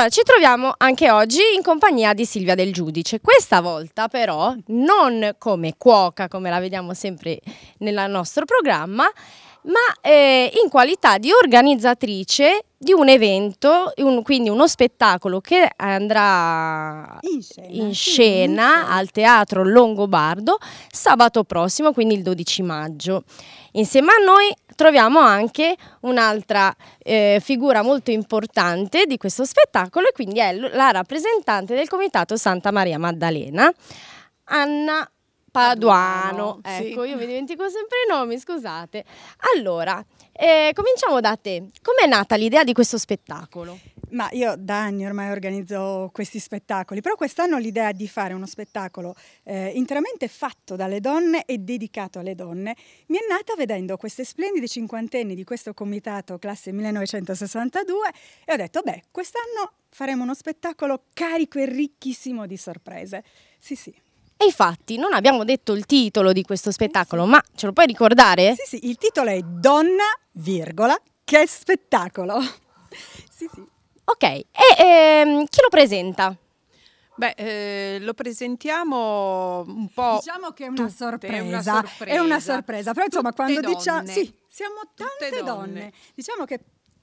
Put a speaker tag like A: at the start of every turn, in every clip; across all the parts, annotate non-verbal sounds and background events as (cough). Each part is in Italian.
A: Allora, ci troviamo anche oggi in compagnia di Silvia del Giudice. Questa volta però non come cuoca, come la vediamo sempre nel nostro programma, ma eh, in qualità di organizzatrice di un evento, un, quindi uno spettacolo che andrà in scena, in scena in al Teatro Longobardo sabato prossimo, quindi il 12 maggio. Insieme a noi troviamo anche un'altra eh, figura molto importante di questo spettacolo e quindi è la rappresentante del Comitato Santa Maria Maddalena, Anna Paduano. Ecco, sì. io mi dimentico sempre i nomi, scusate. Allora, eh, cominciamo da te. Com'è nata l'idea di questo spettacolo?
B: Ma io da anni ormai organizzo questi spettacoli, però quest'anno l'idea di fare uno spettacolo eh, interamente fatto dalle donne e dedicato alle donne mi è nata vedendo queste splendide cinquantenni di questo comitato classe 1962 e ho detto, beh, quest'anno faremo uno spettacolo carico e ricchissimo di sorprese. Sì, sì. E
A: infatti non abbiamo detto il titolo di questo spettacolo, ma ce lo puoi ricordare? Sì, sì, il titolo è Donna, virgola, che spettacolo. (laughs)
C: sì, sì.
A: Ok, e ehm, chi lo presenta?
C: Beh, eh, lo presentiamo un po'. Diciamo che è una, tutte, sorpresa, è una sorpresa. È una sorpresa,
B: però insomma, tutte quando diciamo. Sì, siamo tante donne. donne. Diciamo che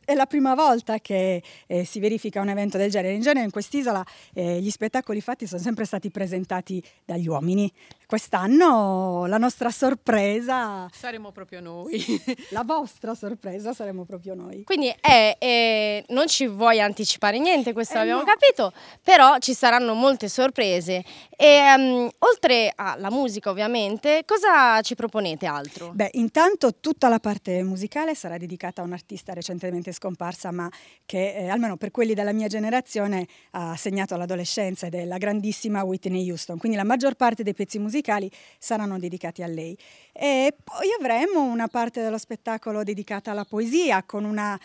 B: è la prima volta che eh, si verifica un evento del genere. In genere in quest'isola eh, gli spettacoli fatti sono sempre stati presentati dagli uomini, quest'anno la nostra sorpresa
C: saremo proprio noi. (laughs) la
B: vostra sorpresa saremo proprio noi.
A: Quindi eh, eh, non ci vuoi anticipare niente, questo eh l'abbiamo no. capito, però ci saranno molte sorprese. E um, oltre alla musica
B: ovviamente, cosa ci proponete altro? Beh, intanto tutta la parte musicale sarà dedicata a un'artista recentemente scomparsa, ma che eh, almeno per quelli della mia generazione ha segnato l'adolescenza ed è la grandissima Whitney Houston. Quindi la maggior parte dei pezzi musicali musicali saranno dedicati a lei. E poi avremo una parte dello spettacolo dedicata alla poesia con una,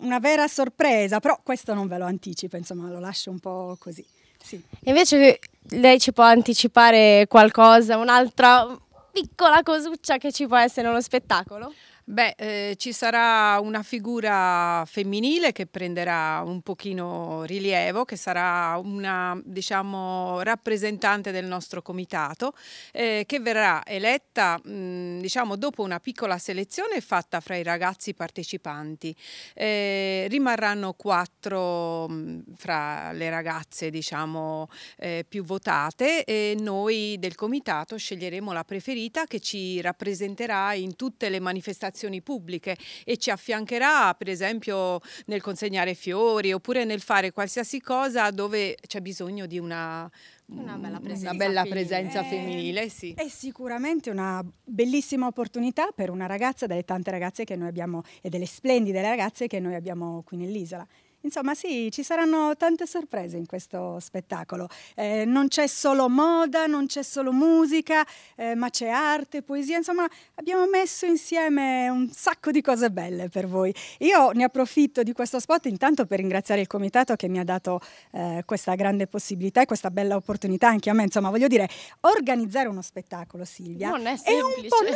B: una vera sorpresa, però questo non ve lo anticipo, insomma lo lascio un po' così. Sì.
A: Invece lei ci può anticipare qualcosa, un'altra piccola cosuccia che ci può essere nello spettacolo?
C: Beh, eh, ci sarà una figura femminile che prenderà un pochino rilievo, che sarà una, diciamo, rappresentante del nostro comitato, eh, che verrà eletta, mh, mm, diciamo, dopo una piccola selezione fatta fra i ragazzi partecipanti. Eh, rimarranno quattro mh, mm, fra le ragazze, diciamo, eh, più votate e noi del comitato sceglieremo la preferita che ci rappresenterà in tutte le manifestazioni relazioni pubbliche e ci affiancherà per esempio nel consegnare fiori oppure nel fare qualsiasi cosa dove c'è bisogno di una una bella presenza, una bella presenza femminile. Eh, femminile, sì.
B: È sicuramente una bellissima opportunità per una ragazza, delle tante ragazze che noi abbiamo e delle splendide ragazze che noi abbiamo qui nell'isola. Insomma sì, ci saranno tante sorprese in questo spettacolo. Eh, non c'è solo moda, non c'è solo musica, eh, ma c'è arte, poesia, insomma abbiamo messo insieme un sacco di cose belle per voi. Io ne approfitto di questo spot intanto per ringraziare il comitato che mi ha dato eh, questa grande possibilità e questa bella opportunità anche a me. Insomma voglio dire, organizzare uno spettacolo Silvia non è semplice. È un po'... No,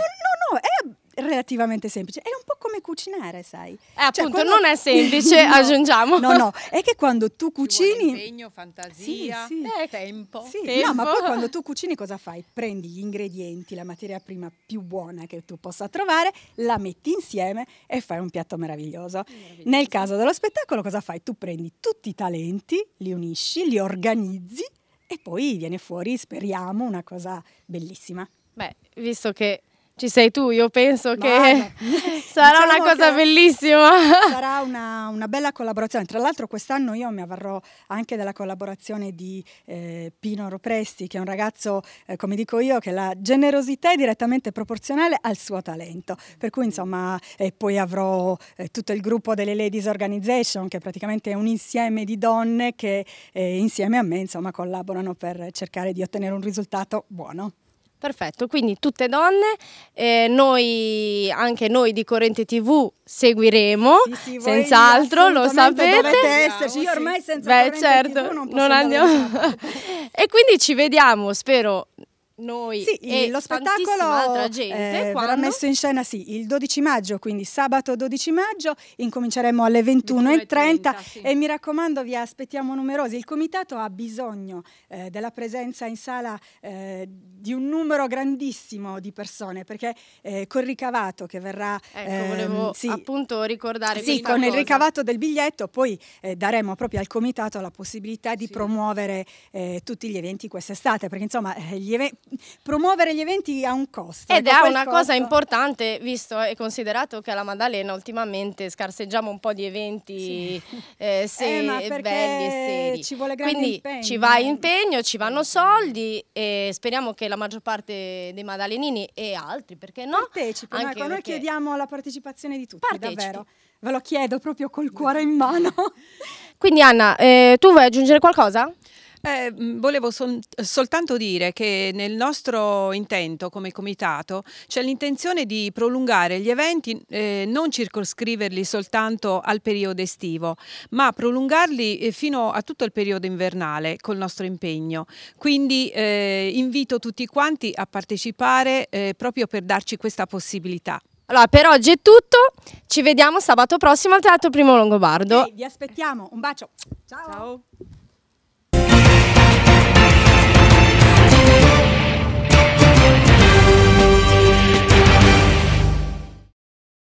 B: no, no, è relativamente semplice. È un po' come cucinare, sai. Eh, cioè, appunto, quando... non è semplice, (laughs) no, aggiungiamo. No, no, è che quando tu cucini...
C: Impegno, fantasia, sì, sì. Eh, tempo. Sì. tempo. No, ma poi (laughs) quando tu
B: cucini cosa fai? Prendi gli ingredienti, la materia prima più buona che tu possa trovare, la metti insieme e fai un piatto meraviglioso. meraviglioso. Nel caso dello spettacolo cosa fai? Tu prendi tutti i talenti, li unisci, li organizzi e poi viene fuori, speriamo, una cosa bellissima.
A: Beh, visto che ci sei tu, io penso che Vada.
B: (laughs) sarà diciamo una cosa bellissima. Sarà una, una, bella collaborazione. Tra l'altro quest'anno io mi avvarrò anche della collaborazione di eh, Pino Ropresti, che è un ragazzo, eh, come dico io, che la generosità è direttamente proporzionale al suo talento. Per cui insomma eh, poi avrò eh, tutto il gruppo delle Ladies Organization, che praticamente è un insieme di donne che eh, insieme a me insomma, collaborano per cercare di ottenere un risultato buono.
A: Perfetto, quindi tutte donne, eh, noi, anche noi di Corrente TV seguiremo, sì, sì, senz'altro, lo sapete. Dovete esserci, io ormai
B: senza Beh, Corrente certo, TV non, non andiamo.
A: (laughs) e quindi ci vediamo, spero, noi sì, e lo spettacolo eh, gente, eh, verrà messo
B: in scena sì, il 12 maggio, quindi sabato 12 maggio, incominceremo alle 21.30 21 sì. e mi raccomando vi aspettiamo numerosi. Il comitato ha bisogno eh, della presenza in sala eh, di un numero grandissimo di persone perché eh, col ricavato che verrà... Ecco, ehm, volevo sì, appunto ricordare... Sì, con cosa. il ricavato del biglietto poi eh, daremo proprio al comitato la possibilità di promuovere tutti gli eventi quest'estate perché insomma gli eventi promuovere gli eventi ha un costo. Ed ecco, è una costo... cosa
A: importante, visto e considerato che alla Maddalena ultimamente scarseggiamo un po' di eventi sì. (laughs) Eh, eh, se- eh, belli e seri. Ci vuole Quindi impegno. ci va eh. impegno, ci vanno soldi e speriamo che la maggior parte dei maddalenini e altri, perché no? Partecipino, anche ecco, noi chiediamo
B: la partecipazione
C: di tutti,
A: partecipi. davvero. Ve lo chiedo
C: proprio col cuore in mano. (laughs)
A: Quindi Anna, eh, tu vuoi aggiungere qualcosa?
C: Eh, volevo son- soltanto dire che nel nostro intento come comitato c'è l'intenzione di prolungare gli eventi, eh, non circoscriverli soltanto al periodo estivo, ma prolungarli eh, fino a tutto il periodo invernale col nostro impegno. Quindi eh, invito tutti quanti a partecipare eh, proprio per darci questa possibilità.
A: Allora, per oggi è tutto, ci vediamo sabato prossimo al Teatro Primo Longobardo. Okay,
B: vi aspettiamo, un bacio. Ciao. Ciao.